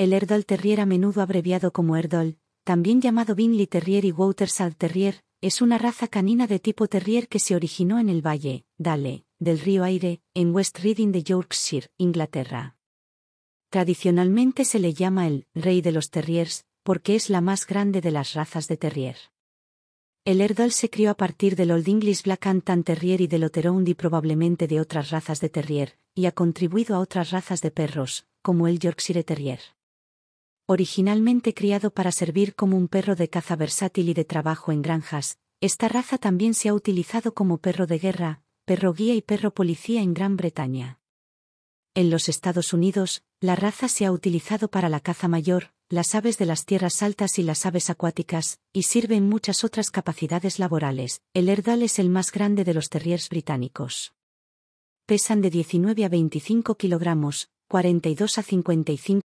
El Erdol Terrier a menudo abreviado como Erdol, también llamado Binley Terrier y Watersall Terrier, es una raza canina de tipo terrier que se originó en el valle, Dale, del río Aire, en West Reading de Yorkshire, Inglaterra. Tradicionalmente se le llama el rey de los terriers, porque es la más grande de las razas de terrier. El Erdol se crió a partir del Old English Black Antan Terrier y del Oteround probablemente de otras razas de terrier, y ha contribuido a otras razas de perros, como el Yorkshire Terrier. Originalmente criado para servir como un perro de caza versátil y de trabajo en granjas, esta raza también se ha utilizado como perro de guerra, perro guía y perro policía en Gran Bretaña. En los Estados Unidos, la raza se ha utilizado para la caza mayor, las aves de las tierras altas y las aves acuáticas, y sirve en muchas otras capacidades laborales. El herdal es el más grande de los terriers británicos. Pesan de 19 a 25 kilogramos, 42 a 55